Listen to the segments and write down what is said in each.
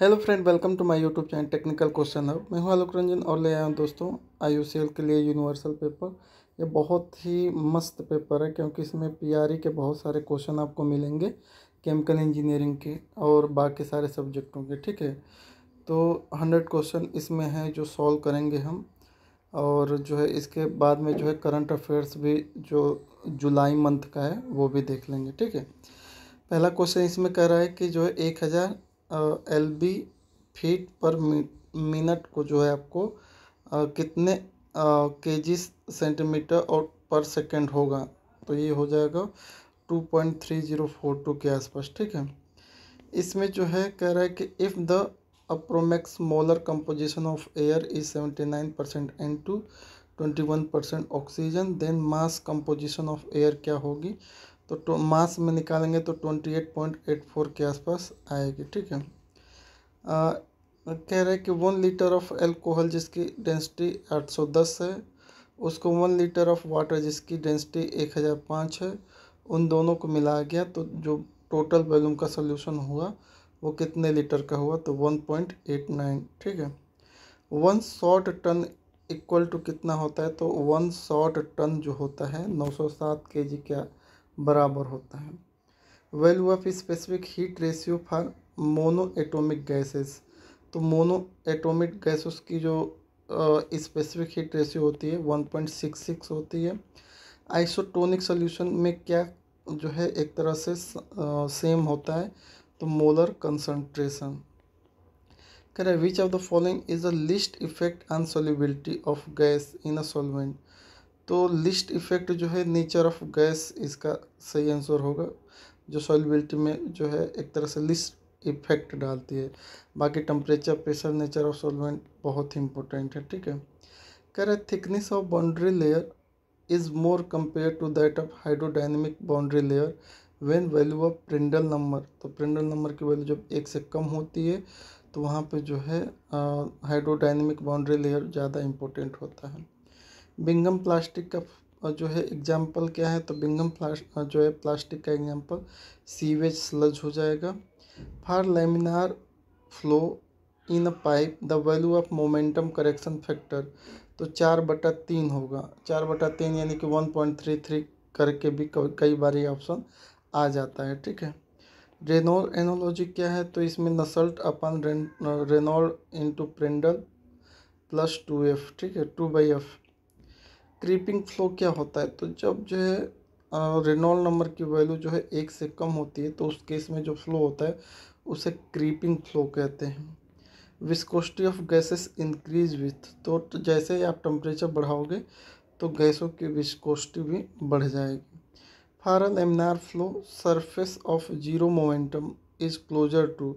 Hello friend welcome to my YouTube channel technical question है मैं हूं आलोक रंजन और ले आया हूं दोस्तों आई के लिए यूनिवर्सल पेपर ये बहुत ही मस्त पेपर है क्योंकि इसमें पीआरई e के बहुत सारे क्वेश्चन आपको मिलेंगे केमिकल इंजीनियरिंग के और बाकी सारे सब्जेक्टों के ठीक है तो हंड्रेड क्वेश्चन इसमें हैं जो सॉल्व करेंगे हम और जो है इसके बाद में जो है करंट अफेयर्स भी जो जुलाई मंथ का है वो भी देख लेंगे ठीक है पहला क्वेश्चन इसमें कह रहा है कि जो है एक हज़ार L B feet per minute को जो है आपको कितने के जी सेंटीमीटर और पर सेकेंड होगा तो ये हो जाएगा two point three zero four two के आसपास ठीक है इसमें जो है कह रहा है कि if the approx molar composition of air is seventy nine percent N two twenty one percent oxygen then mass composition of air क्या होगी तो मास में निकालेंगे तो twenty eight point eight four के आसपास आएगी ठीक है आ, कह रहे हैं कि वन लीटर ऑफ एल्कोहल जिसकी डेंसिटी आठ सौ दस है उसको वन लीटर ऑफ वाटर जिसकी डेंसिटी एक हज़ार पाँच है उन दोनों को मिलाया गया तो जो टोटल वैल्यूम का सोल्यूशन हुआ वो कितने लीटर का हुआ तो वन पॉइंट एट नाइन ठीक है one short ton equal to कितना होता है तो वन शॉर्ट टन जो होता है नौ सौ सात के जी का बराबर होता है value of specific heat ratio for mono atomic gases तो मोनो एटोमिक गैसेस की जो स्पेसिफिक हीट रेशियो होती है वन पॉइंट सिक्स सिक्स होती है आइसोटोनिक सोल्यूशन में क्या जो है एक तरह से सेम होता है तो मोलर कंसनट्रेशन करें which of the following is the least effect on solubility of gas in a solvent तो लिस्ट इफेक्ट जो है नेचर ऑफ गैस इसका सही आंसर होगा जो सॉलिबिलिटी में जो है एक तरह से लिस्ट इफेक्ट डालती है बाकी temperature pressure nature of solvent बहुत ही इंपॉर्टेंट है ठीक है कह रहे thickness of boundary layer is more compare to that of hydrodynamic boundary layer when value of Prandtl number तो प्रिंडल नंबर की वैल्यू जब एक से कम होती है तो वहाँ पे जो है हाइड्रोडाइनमिक बाउंड्री लेयर ज़्यादा इंपॉर्टेंट होता है बिंगम प्लास्टिक का जो है एग्जाम्पल क्या है तो बिंगम प्लास्ट जो है प्लास्टिक का एग्जाम्पल सीवेज स्लज हो जाएगा for laminar flow in a pipe the value of momentum correction factor तो चार बटा तीन होगा चार बटा तीन यानी कि वन पॉइंट थ्री थ्री करके भी कई बार ये ऑप्शन आ जाता है ठीक है रेनोल एनोलॉजी क्या है तो इसमें नसल्ट अपन Reynolds into Prandtl plus two F ठीक है two by F creeping flow क्या होता है तो जब जो है रेनॉल नंबर की वैल्यू जो है एक से कम होती है तो उस केस में जो फ्लो होता है उसे क्रीपिंग फ्लो कहते हैं viscosity of gases increase with तो जैसे ही आप टेम्परेचर बढ़ाओगे तो गैसों की विस्कोस्टी भी बढ़ जाएगी for laminar flow surface of zero momentum is closer to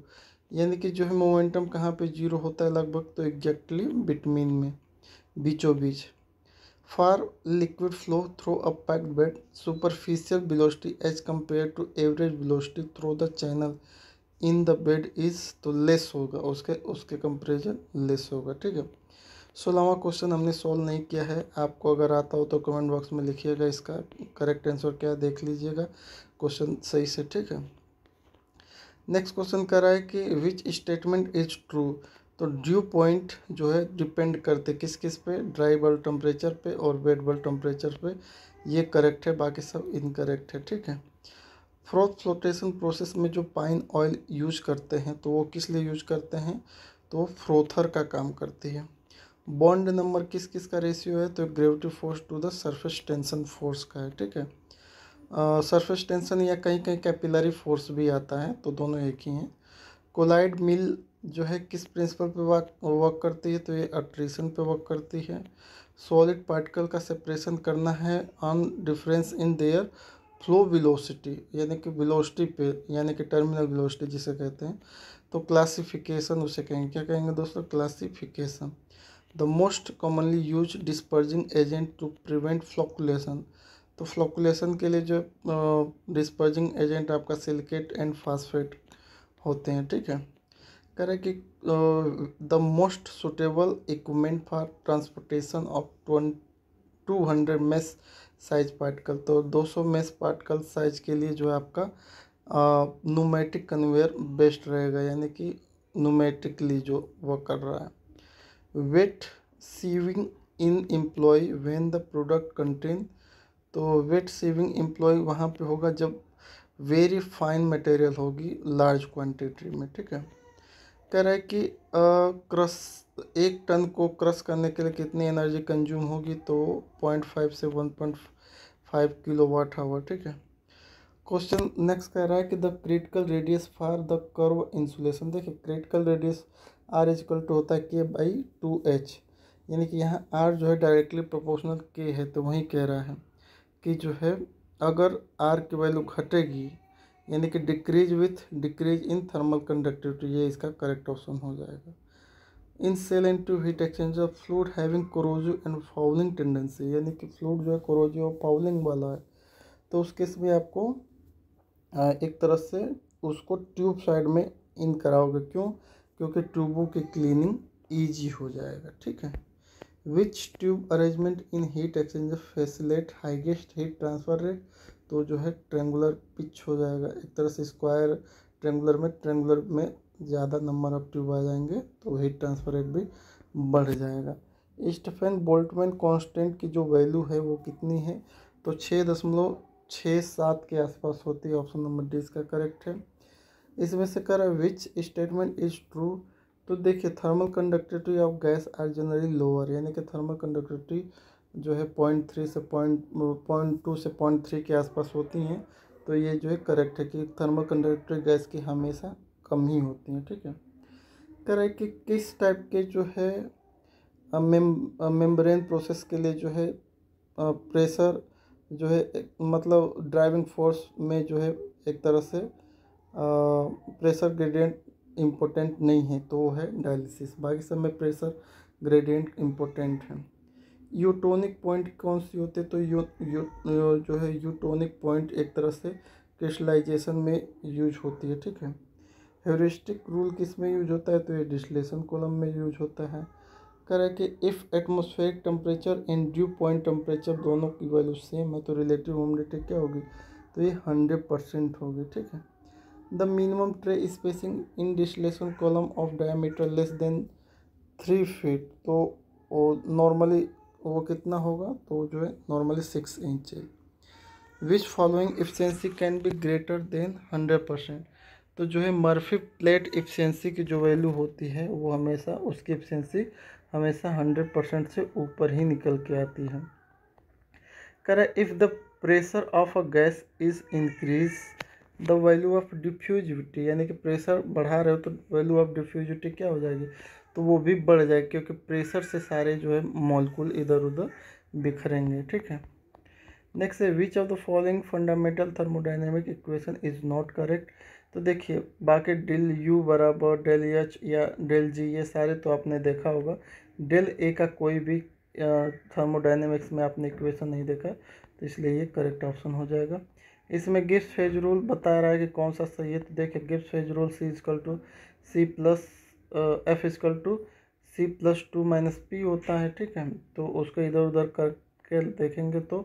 यानी कि जो है मोमेंटम कहाँ पे जीरो होता है लगभग तो एग्जैक्टली बिटवीन में बीचों बीच for liquid flow through a packed bed superficial velocity as compared to average velocity through the channel in the bed is तो लेस होगा उसके उसके कंपेरिजन लेस होगा ठीक है सोलहवा क्वेश्चन हमने सॉल्व नहीं किया है आपको अगर आता हो तो कमेंट बॉक्स में लिखिएगा इसका करेक्ट आंसर क्या देख लीजिएगा क्वेश्चन सही से ठीक है नेक्स्ट क्वेश्चन कह रहा है कि विच स्टेटमेंट इज ट्रू तो ड्यू पॉइंट जो है डिपेंड करते किस किस पे ड्राई बल्ब टेम्परेचर पे और वेट बल्ब टेम्परेचर पे ये करेक्ट है बाकी सब इनकरेक्ट है ठीक है फ्रॉथ फ्लोटेशन प्रोसेस में जो पाइन ऑयल यूज करते हैं तो वो किस लिए यूज करते हैं तो वो फ्रोथर का काम करती है बॉन्ड नंबर किस किस का रेशियो है तो gravity force to the surface tension force का है ठीक है सर्फेस टेंसन या कहीं कहीं कैपिलरी फोर्स भी आता है तो दोनों एक ही हैं कोलाइड मिल जो है किस प्रिंसिपल पे वर्क वर्क करती है तो ये अट्रीशन पे वर्क करती है सॉलिड पार्टिकल का सेपरेशन करना है on difference in their flow velocity यानी कि विलोसिटी पे यानी कि टर्मिनल विलोसिटी जिसे कहते हैं तो क्लासिफिकेशन उसे कहेंगे क्या कहेंगे दोस्तों classification the most commonly use dispersing agent to prevent flocculation तो फ्लोकुलेशन के लिए जो डिस्पर्जिंग एजेंट आपका सिलिकेट एंड फास्फेट होते हैं ठीक है कि the most suitable equipment for transportation of transportation two hundred mesh size particle तो 200 मेस पार्टिकल साइज के लिए जो है आपका नोमेटिक कन्वेयर बेस्ट रहेगा यानी कि नोमेटिकली जो वह कर रहा है wet sieving in employ when the product contain तो वेट सेविंग एम्प्लॉय वहाँ पे होगा जब वेरी फाइन मटेरियल होगी लार्ज क्वांटिटी में ठीक है कह रहा है कि क्रस एक टन को क्रस करने के लिए कितनी एनर्जी कंज्यूम होगी तो पॉइंट फाइव से one point five kilo watt hour ठीक है क्वेश्चन नेक्स्ट कह रहा है कि the critical radius for the curve insulation देखिए critical radius R is equal to होता है के बाई टू एच यानी कि यहाँ आर जो है डायरेक्टली प्रोपोर्शनल के है तो वही कह रहा है कि जो है अगर आर की वैल्यू घटेगी यानी कि decrease with decrease in thermal conductivity ये इसका करेक्ट ऑप्शन हो जाएगा in shell and tube heat exchange of fluid having corrosive and fouling tendency यानी कि फ्लूड जो है क्रोजो और फाउलिंग वाला है तो उस केस में आपको एक तरह से उसको ट्यूब साइड में इन कराओगे क्यों क्योंकि ट्यूबों की क्लीनिंग ईजी हो जाएगा ठीक है which tube arrangement in heat exchange facilitate highest heat transfer rate तो जो है ट्रेंगुलर पिच हो जाएगा एक तरह से स्क्वायर ट्रेंगुलर में ट्रेंगुलर में ज़्यादा नंबर ऑफ ट्यूब आ जाएंगे तो हीट ट्रांसफर रेट भी बढ़ जाएगा स्टीफन बोल्टमैन कांस्टेंट की जो वैल्यू है वो कितनी है तो छः दशमलव छः सात के आसपास होती है ऑप्शन नंबर डी इसका करेक्ट है इसमें से कर विच स्टेटमेंट इज ट्रू तो देखिए thermal conductivity of gas are generally lower यानी कि थर्मल कंडक्टिविटी जो है पॉइंट थ्री से पॉइंट पॉइंट टू से पॉइंट थ्री के आसपास होती हैं तो ये जो है करेक्ट है कि थर्मल कंडक्टर गैस की हमेशा कम ही होती हैं ठीक है करें कि किस टाइप के जो है मेम्ब्रेन प्रोसेस के लिए जो है प्रेशर जो है मतलब ड्राइविंग फोर्स में जो है एक तरह से प्रेशर ग्रेडियंट इम्पोर्टेंट नहीं है तो वो है डायलिसिस बाकी सब में प्रेशर ग्रेडियंट इम्पोर्टेंट है यूटोनिक पॉइंट कौन सी होते तो यू, यू, यू जो है यूटोनिक पॉइंट एक तरह से क्रिस्टलाइजेशन में यूज होती है ठीक है हेरिस्टिक रूल किस में यूज होता है तो ये डिस्लेशन कॉलम में यूज होता है करें कि if atmospheric temperature and dew point temperature दोनों की वैल्यू सेम है तो रिलेटिव होमिडिटी क्या होगी तो ये हंड्रेड परसेंट होगी ठीक है the minimum tray spacing in distillation column of diameter less than three feet तो नॉर्मली तो वो कितना होगा तो जो है नॉर्मली सिक्स इंच है which following efficiency can be greater than hundred percent तो जो है मर्फी प्लेट इफिशेंसी की जो वैल्यू होती है वो हमेशा उसकी इफिशेंसी हमेशा हंड्रेड परसेंट से ऊपर ही निकल के आती है करे if the pressure of a gas is increase the value of diffusivity यानी कि प्रेशर बढ़ा रहे हो तो वैल्यू ऑफ डिफ्यूजिविटी क्या हो जाएगी तो वो भी बढ़ जाएगा क्योंकि प्रेशर से सारे जो है मॉलिक्यूल इधर उधर बिखरेंगे ठीक है नेक्स्ट है which of the following fundamental thermodynamic equation is not correct तो देखिए बाकी डेल यू बराबर डेल एच या डेल जी ये सारे तो आपने देखा होगा डेल ए का कोई भी थर्मोडाइनमिक्स में आपने इक्वेशन नहीं देखा तो इसलिए ये करेक्ट ऑप्शन हो जाएगा इसमें गिप्स फेज रूल बता रहा है कि कौन सा सही है तो देखिए Gibbs phase rule C equal to C plus F equal to C plus two minus P होता है ठीक है तो उसको इधर उधर करके देखेंगे तो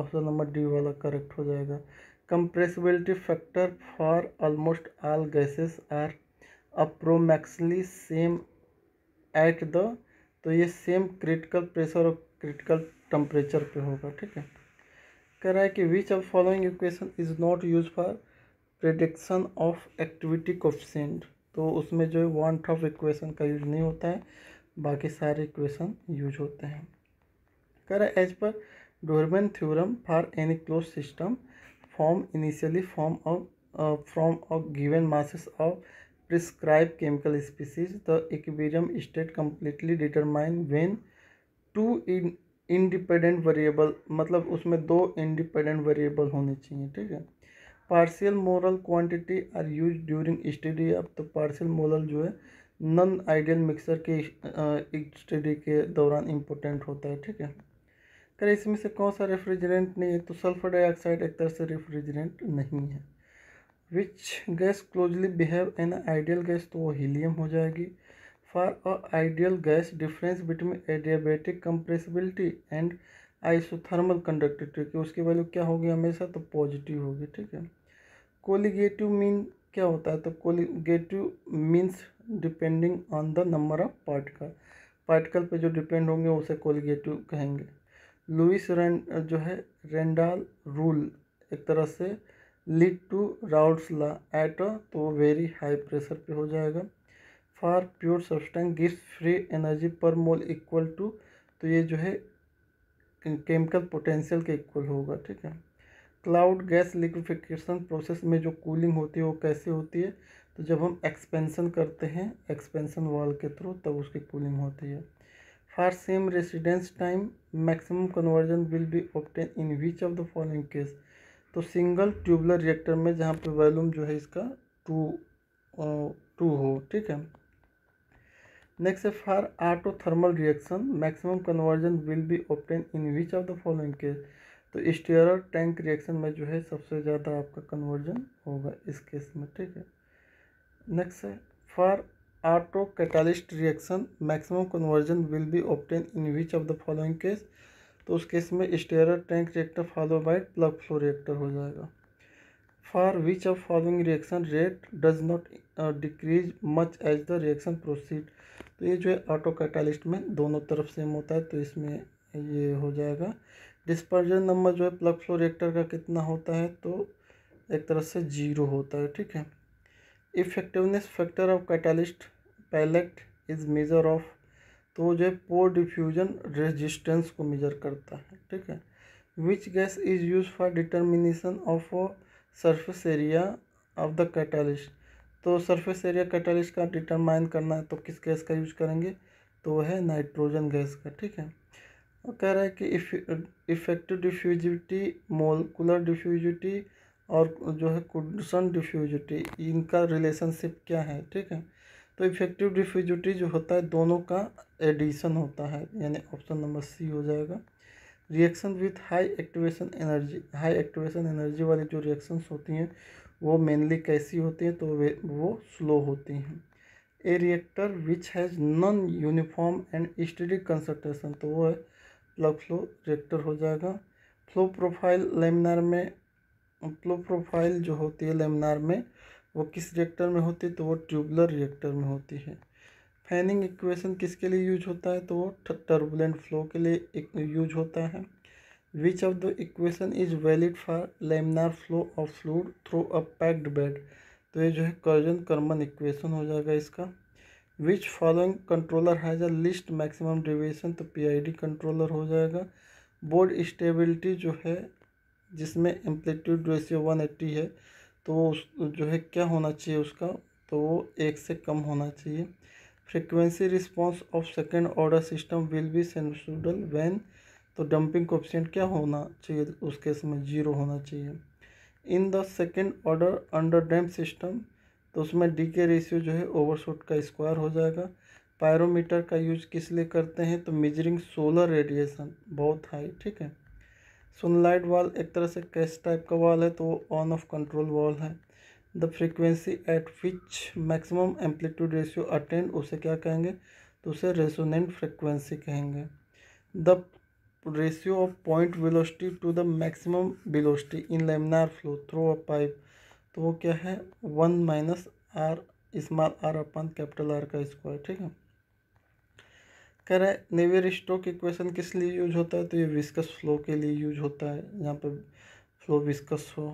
ऑप्शन नंबर डी वाला करेक्ट हो जाएगा compressibility factor for almost all gases are approximately same at the तो ये सेम क्रिटिकल प्रेशर और क्रिटिकल टेम्परेचर पे होगा ठीक है कह रहा है कि which of following equation is not use for prediction of activity coefficient तो उसमें जो है वन ऑफ इक्वेशन का यूज नहीं होता है बाकी सारे इक्वेशन यूज होते हैं कर as per Duhem theorem for any closed system form initially form of from of given masses of prescribed chemical species the equilibrium state completely determine when two independent variable मतलब उसमें दो independent variable होने चाहिए ठीक है partial molar quantity are use during study अब तो partial molar जो है नॉन आइडियल मिक्सर के स्टडी के दौरान इम्पोर्टेंट होता है ठीक है अगर इसमें से कौन सा रेफ्रिजरेंट नहीं है तो सल्फर डाइऑक्साइड एक तरह से रेफ्रिजरेंट नहीं है which gas closely behave an ideal gas तो वो हीलियम हो जाएगी for a ideal gas difference between adiabatic compressibility and isothermal conductivity की उसकी वैल्यू क्या होगी हमेशा तो पॉजिटिव होगी ठीक है कोलिगेटिव मीन क्या होता है तो colligative means depending on the number of particle particle पे जो डिपेंड होंगे उसे कोलिगेटिव कहेंगे लुइस रैन जो है रेंडाल रूल एक तरह से lead to Raoult's law at तो वो वेरी हाई प्रेशर पे हो जाएगा for pure substance gives free energy per mole equal to तो ये जो है केमिकल पोटेंशियल के इक्वल होगा ठीक है क्लाउड गैस लिक्विफिकेशन प्रोसेस में जो कूलिंग होती है वो कैसे होती है तो जब हम एक्सपेंसन करते हैं एक्सपेंसन वाल के थ्रू तब उसकी कूलिंग होती है for same residence time maximum conversion will be obtain in which of the following case तो सिंगल ट्यूबलर रिएक्टर में जहाँ पे वॉल्यूम जो है इसका टू टू हो ठीक है है for auto thermal reaction maximum conversion will be obtain in which of the following case तो स्टेयर टैंक रिएक्शन में जो है सबसे ज़्यादा आपका कन्वर्जन होगा इस केस में ठीक है नेक्स्ट है for auto catalyst reaction maximum conversion will be obtain in which of the following case तो उस केस में stirred tank reactor follow by plug flow reactor हो जाएगा for which of following reaction rate does not decrease much as the reaction proceed तो ये जो है auto catalyst में दोनों तरफ सेम होता है तो इसमें ये हो जाएगा डिस्पर्जन नंबर जो है प्लग फ्लो रिएक्टर का कितना होता है तो एक तरह से जीरो होता है ठीक है effectiveness factor of catalyst pellet is measure of तो जो है पोर डिफ्यूजन रेजिस्टेंस को मेजर करता है ठीक है which gas is use for determination of surface area of the catalyst तो सरफेस एरिया कैटालिस्ट का डिटरमाइन करना है तो किस गैस का यूज करेंगे तो वह है नाइट्रोजन गैस का ठीक है और कह रहा है कि इफेक्टिव डिफ्यूजिविटी मोलकुलर डिफ्यूजिविटी और जो है कुडसन डिफ्यूजिविटी इनका रिलेशनशिप क्या है ठीक है तो इफेक्टिव डिफ्यूजिविटी जो होता है दोनों का एडिशन होता है यानी ऑप्शन नंबर सी हो जाएगा reaction with high activation energy high activation energy वाली जो रिएक्शंस होती हैं वो मेनली कैसी होती हैं तो वे वो स्लो होती हैं a reactor which has non uniform and steady concentration तो वो है प्लग फ्लो रिएक्टर हो जाएगा फ्लो प्रोफाइल लेमिनार में फ्लो प्रोफाइल जो होती है लेमिनार में वो किस रिएक्टर में होती है तो वो ट्यूबलर रिएक्टर में होती है फैनिंग इक्वेशन किसके लिए यूज होता है तो वो टर्बुलेंट फ्लो के लिए यूज होता है Which of the equation is valid for laminar flow of fluid through a packed bed? तो ये जो है कर्जन कर्मन इक्वेशन हो जाएगा इसका which following controller has a least maximum deviation तो पीआईडी कंट्रोलर हो जाएगा बोर्ड स्टेबिलिटी जो है जिसमें एम्पलीट्यूड रेशियो वन एट्टी है तो वो जो है क्या होना चाहिए उसका तो वो एक से कम होना चाहिए frequency response of second order system will be sinusoidal when तो डंपिंग कोफिशिएंट क्या होना चाहिए उस केस में जीरो होना चाहिए in the second order under damp system तो उसमें डी के रेशियो जो है ओवरशूट का स्क्वायर हो जाएगा पायरोमीटर का यूज किस लिए करते हैं तो मेजरिंग सोलर रेडिएशन बहुत हाई ठीक है सनलाइट वाल एक तरह से कैस टाइप का वाल है तो ऑन ऑफ कंट्रोल वाल है the frequency at which maximum amplitude ratio attained उसे क्या कहेंगे तो उसे रेसोनेंट फ्रिक्वेंसी कहेंगे the ratio of point velocity to the maximum velocity in laminar flow through a pipe तो वो क्या है one minus R small R अपन कैपिटल आर का स्क्वायर ठीक है कह रहा है नेवियर स्टोक इक्वेशन किस लिए यूज होता है तो ये विस्कस फ्लो के लिए यूज होता है यहाँ पर फ्लो विस्कस हो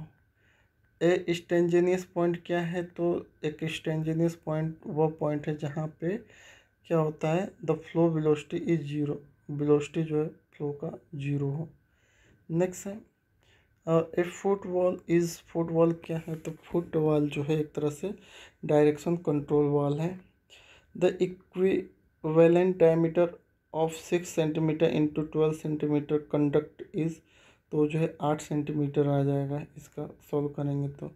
ए स्टेंजेनियस पॉइंट क्या है तो एक स्टेंजेनियस पॉइंट वह पॉइंट है जहाँ पे क्या होता है the flow velocity is zero velocity जो है फ्लो का जीरो हो नेक्स्ट है ए फुटबॉल इज़ फुटबॉल क्या है तो फुटबॉल जो है एक तरह से डायरेक्शन कंट्रोल वाल है the equivalent diameter of six centimeter into twelve centimeter conduct is तो जो है आठ सेंटीमीटर आ जाएगा इसका सॉल्व करेंगे तो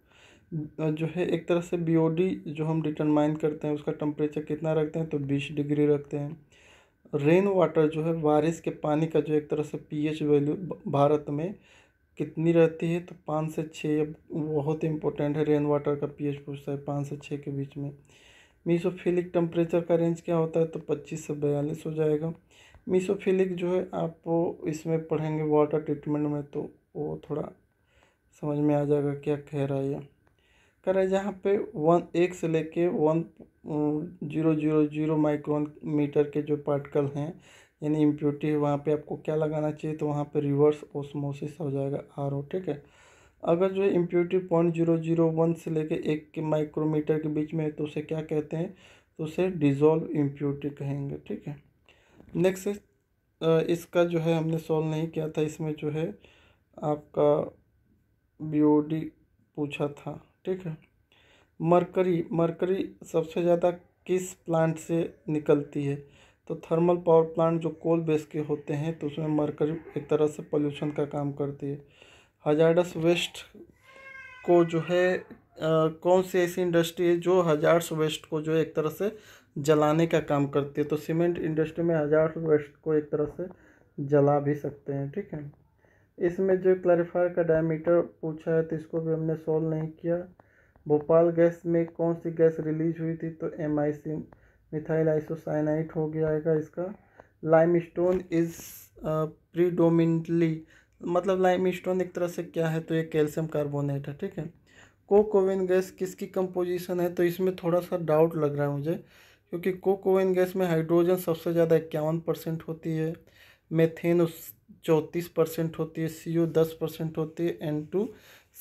जो है एक तरह से बीओडी जो हम डिटरमाइन करते हैं उसका टेम्परेचर कितना रखते हैं तो बीस डिग्री रखते हैं रेन वाटर जो है बारिश के पानी का जो एक तरह से पीएच वैल्यू भारत में कितनी रहती है तो पाँच से छः बहुत इंपॉर्टेंट है रेन वाटर का पीएच पूछता है पाँच से छः के बीच में मीसोफिलिक टेम्परेचर का रेंज क्या होता है तो पच्चीस से बयालीस हो जाएगा मीसोफिलिक जो है आप इसमें पढ़ेंगे वाटर ट्रीटमेंट में तो वो थोड़ा समझ में आ जाएगा क्या कह रहा है कर हैं जहाँ पे वन एक से लेके one zero zero zero micron meter के जो पार्टिकल हैं यानी इम्प्यूटी है वहाँ पे आपको क्या लगाना चाहिए तो वहाँ पे रिवर्स ओसमोसिस हो जाएगा आर ओ ठीक है अगर जो impurity point zero zero one से लेके एक के माइक्रोमीटर के बीच में है तो उसे क्या कहते हैं तो उसे डिजोल्व इम्प्यूटी कहेंगे ठीक है नेक्स्ट इसका जो है हमने सॉल्व नहीं किया था इसमें जो है आपका बी पूछा था ठीक है मरकरी मरकरी सबसे ज़्यादा किस प्लांट से निकलती है तो थर्मल पावर प्लांट जो कोल बेस के होते हैं तो उसमें मरकरी एक तरह से पोल्यूशन का काम करती है हजारडस वेस्ट को जो है आ, कौन सी ऐसी इंडस्ट्री है जो हजार्स वेस्ट को जो है एक तरह से जलाने का काम करती है तो सीमेंट इंडस्ट्री में हजार्स वेस्ट को एक तरह से जला भी सकते हैं ठीक है इसमें जो क्लरिफायर का डायमीटर पूछा है तो इसको भी हमने सॉल्व नहीं किया भोपाल गैस में कौन सी गैस रिलीज हुई थी तो M I C methyl isocyanate हो गया है इसका लाइम स्टोन इज़ प्रीडोमिनेटली मतलब लाइम स्टोन एक तरह से क्या है तो ये कैल्शियम कार्बोनेट है ठीक है कोकोविन गैस किसकी कंपोजिशन है तो इसमें थोड़ा सा डाउट लग रहा है मुझे क्योंकि कोकोविन गैस में हाइड्रोजन सबसे ज़्यादा इक्यावन परसेंट होती है मेथेन उस चौंतीस परसेंट होती है सी ओ दस परसेंट होती है एन टू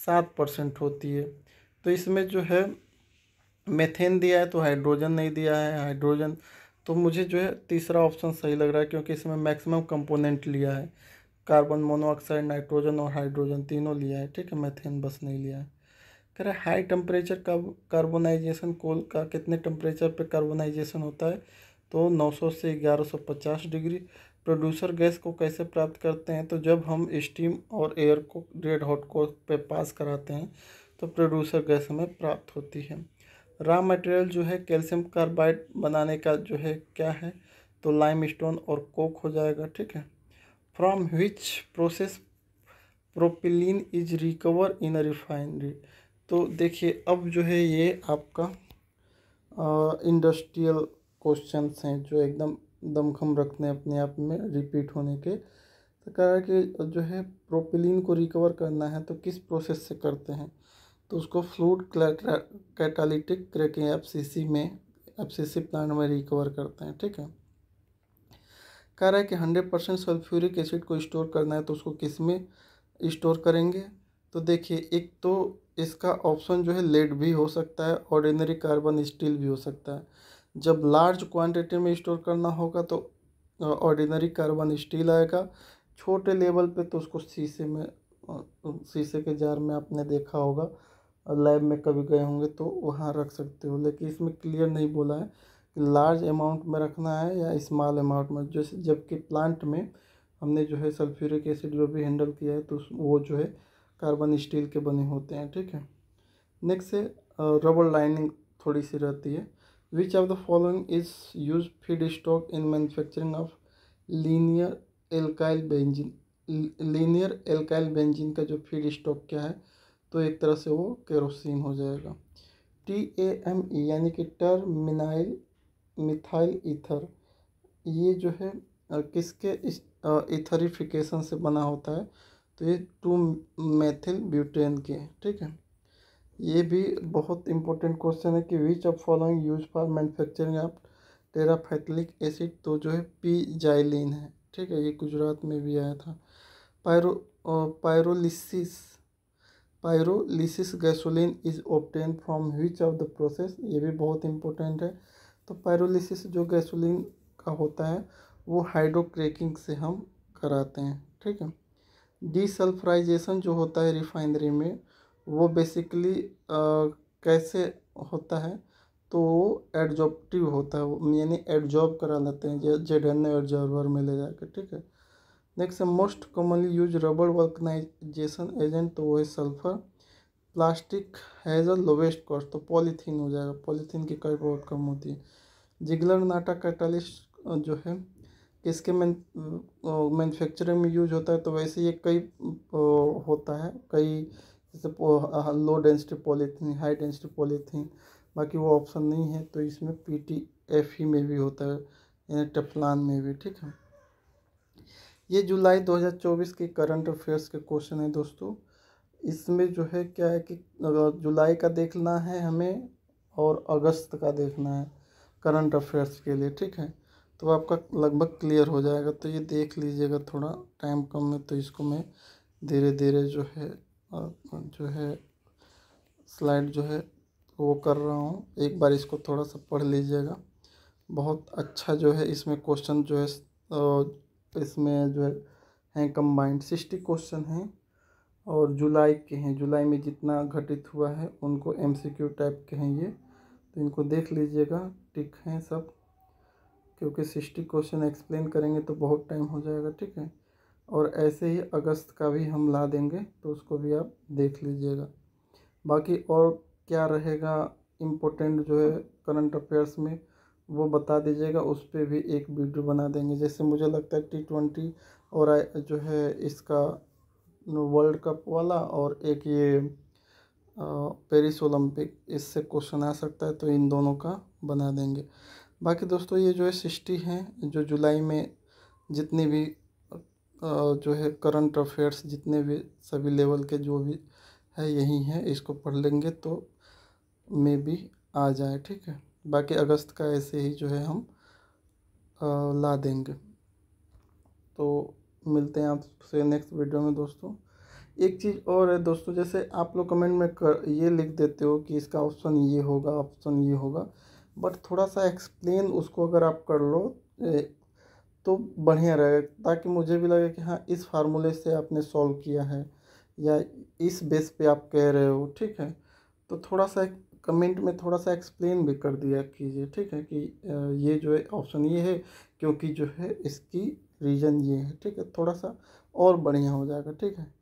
सात परसेंट होती है तो इसमें जो है मेथेन दिया है तो हाइड्रोजन नहीं दिया है हाइड्रोजन तो मुझे जो है तीसरा ऑप्शन सही लग रहा है क्योंकि इसमें मैक्सिमम कंपोनेंट लिया है कार्बन मोनोऑक्साइड नाइट्रोजन और हाइड्रोजन तीनों लिया है ठीक है मैथेन बस नहीं लिया है कह रहे हाई टेम्परेचर का कार्बोनाइजेशन कोल का कितने टेम्परेचर पे कार्बोनाइजेशन होता है तो 900 से 1150 डिग्री प्रोड्यूसर गैस को कैसे प्राप्त करते हैं तो जब हम स्टीम और एयर को रेड हॉट कोक पे पास कराते हैं तो प्रोड्यूसर गैस हमें प्राप्त होती है रॉ मटेरियल जो है कैल्शियम कार्बाइड बनाने का जो है क्या है तो लाइम स्टोन और कोक हो जाएगा ठीक है from which process propylene is recover in a refinery तो देखिए अब जो है ये आपका इंडस्ट्रियल क्वेश्चन हैं जो एकदम दमखम रखते हैं अपने आप में रिपीट होने के तो कह रहा है कि जो है प्रोपिलीन को रिकवर करना है तो किस प्रोसेस से करते हैं तो उसको फ्लूड कैटालिटिक सी एफसीसी में एफसीसी प्लांट में रिकवर करते हैं ठीक है कह रहा है कि हंड्रेड परसेंट सल्फ्यूरिक एसिड को स्टोर करना है तो उसको किस में स्टोर करेंगे तो देखिए एक तो इसका ऑप्शन जो है लेड भी हो सकता है ऑर्डिनरी कार्बन स्टील भी हो सकता है जब लार्ज क्वांटिटी में स्टोर करना होगा तो ऑर्डिनरी कार्बन स्टील आएगा छोटे लेवल पे तो उसको शीशे में शीशे के जार में आपने देखा होगा लैब में कभी गए होंगे तो वहाँ रख सकते हो लेकिन इसमें क्लियर नहीं बोला है कि लार्ज अमाउंट में रखना है या इस्माल अमाउंट में जैसे जबकि प्लांट में हमने जो है सल्फ्यूरिक एसिड जो भी हैंडल किया है तो वो जो है कार्बन स्टील के बने होते हैं ठीक है नेक्स्ट है रबर लाइनिंग थोड़ी सी रहती है Which of the following is used feedstock in manufacturing of linear alkyl benzene? Linear alkyl benzene का जो फीड स्टॉक क्या है तो एक तरह से वो केरोसिन हो जाएगा टी ए एम ई यानी कि टर्मिनाइल मिथाइल ईथर ये जो है किसके इथरीफिकेशन से बना होता है तो ये टू मेथिल ब्यूटेन के ठीक है ये भी बहुत इंपॉर्टेंट क्वेश्चन है कि which of following use for manufacturing of terephthalic acid तो जो है पी जाइलिन है ठीक है ये गुजरात में भी आया था pyro pyrolysis pyrolysis gasoline is obtain from which of the process ये भी बहुत इंपॉर्टेंट है तो पायरोलिसिस जो गैसोलिन का होता है वो हाइड्रोक्रेकिंग से हम कराते हैं ठीक है डीसल्फराइजेशन जो होता है रिफाइनरी में वो बेसिकली कैसे होता है तो एडजॉप्टिव होता है यानी एडजॉर्ब करा लेते हैं जेड एन एडजॉर्बर में ले जाकर ठीक है नेक्स्ट है मोस्ट कॉमनली यूज रबड़ वर्कनाइजेशन एजेंट तो वो है sulphur plastic has a lowest cost तो पॉलीथीन हो जाएगा पॉलीथीन की कॉस्ट बहुत कम होती है जिगलर नाटा कैटलिस्ट जो है किसके मैन्युफैक्चरिंग में यूज होता है तो वैसे ये कई होता है कई जैसे low density polythene high density polythene बाकी वो ऑप्शन नहीं है तो इसमें पी टी एफ ई में भी होता है यानी टेफलान में भी ठीक है ये जुलाई 2024 के करंट अफेयर्स के क्वेश्चन है दोस्तों इसमें जो है क्या है कि जुलाई का देखना है हमें और अगस्त का देखना है करंट अफेयर्स के लिए ठीक है तो आपका लगभग क्लियर हो जाएगा तो ये देख लीजिएगा थोड़ा टाइम कम है तो इसको मैं धीरे धीरे जो है जो है स्लाइड जो है वो कर रहा हूँ एक बार इसको थोड़ा सा पढ़ लीजिएगा बहुत अच्छा जो है इसमें क्वेश्चन जो है इसमें जो है हैं कंबाइंड सिक्सटी क्वेश्चन हैं और जुलाई के हैं जुलाई में जितना घटित हुआ है उनको एमसीक्यू टाइप के हैं ये तो इनको देख लीजिएगा टिक हैं सब क्योंकि सिक्सटी क्वेश्चन एक्सप्लेन करेंगे तो बहुत टाइम हो जाएगा ठीक है और ऐसे ही अगस्त का भी हम ला देंगे तो उसको भी आप देख लीजिएगा बाकी और क्या रहेगा इम्पोर्टेंट जो है करंट अफेयर्स में वो बता दीजिएगा उस पर भी एक वीडियो बना देंगे जैसे मुझे लगता है टी ट्वेंटी और जो है इसका वर्ल्ड कप वाला और एक ये पेरिस ओलंपिक इससे क्वेश्चन आ सकता है तो इन दोनों का बना देंगे बाकी दोस्तों ये जो है सिक्सटी हैं जो जुलाई में जितनी भी जो है करंट अफेयर्स जितने भी सभी लेवल के जो भी है यही है इसको पढ़ लेंगे तो मे भी आ जाए ठीक है बाकी अगस्त का ऐसे ही जो है हम ला देंगे तो मिलते हैं आपसे नेक्स्ट वीडियो में दोस्तों एक चीज़ और है दोस्तों जैसे आप लोग कमेंट में कर ये लिख देते हो कि इसका ऑप्शन ये होगा ऑप्शन ये होगा बट थोड़ा सा एक्सप्लेन उसको अगर आप कर लो तो बढ़िया रहेगा ताकि मुझे भी लगे कि हाँ इस फार्मूले से आपने सॉल्व किया है या इस बेस पे आप कह रहे हो ठीक है तो थोड़ा सा कमेंट में थोड़ा सा एक्सप्लेन भी कर दिया कीजिए ठीक है कि ये जो है ऑप्शन ये है क्योंकि जो है इसकी रीज़न ये है ठीक है थोड़ा सा और बढ़िया हो जाएगा ठीक है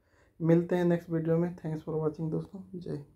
मिलते हैं नेक्स्ट वीडियो में थैंक्स फॉर वॉचिंग दोस्तों जय